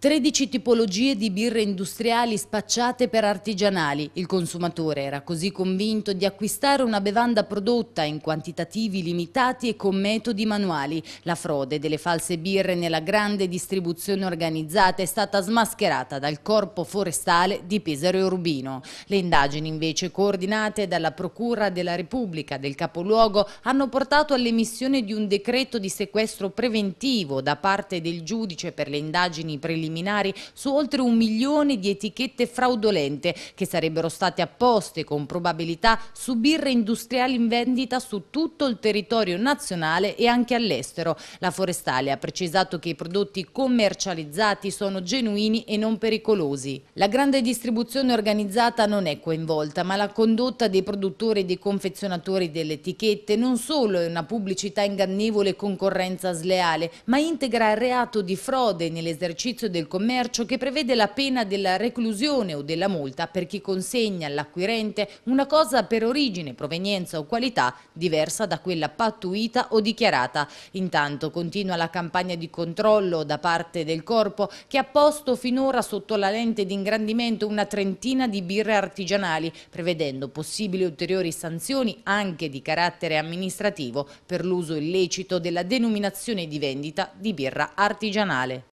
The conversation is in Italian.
13 tipologie di birre industriali spacciate per artigianali. Il consumatore era così convinto di acquistare una bevanda prodotta in quantitativi limitati e con metodi manuali. La frode delle false birre nella grande distribuzione organizzata è stata smascherata dal Corpo Forestale di Pesaro e Urbino. Le indagini invece coordinate dalla Procura della Repubblica del capoluogo hanno portato all'emissione di un decreto di sequestro preventivo da parte del giudice per le indagini preliminari preliminari su oltre un milione di etichette fraudolente che sarebbero state apposte con probabilità su birre industriali in vendita su tutto il territorio nazionale e anche all'estero. La Forestale ha precisato che i prodotti commercializzati sono genuini e non pericolosi. La grande distribuzione organizzata non è coinvolta, ma la condotta dei produttori e dei confezionatori delle etichette non solo è una pubblicità ingannevole e concorrenza sleale, ma integra il reato di frode nell'esercizio del del Commercio che prevede la pena della reclusione o della multa per chi consegna all'acquirente una cosa per origine, provenienza o qualità diversa da quella pattuita o dichiarata. Intanto continua la campagna di controllo da parte del Corpo che ha posto finora sotto la lente di ingrandimento una trentina di birre artigianali, prevedendo possibili ulteriori sanzioni anche di carattere amministrativo per l'uso illecito della denominazione di vendita di birra artigianale.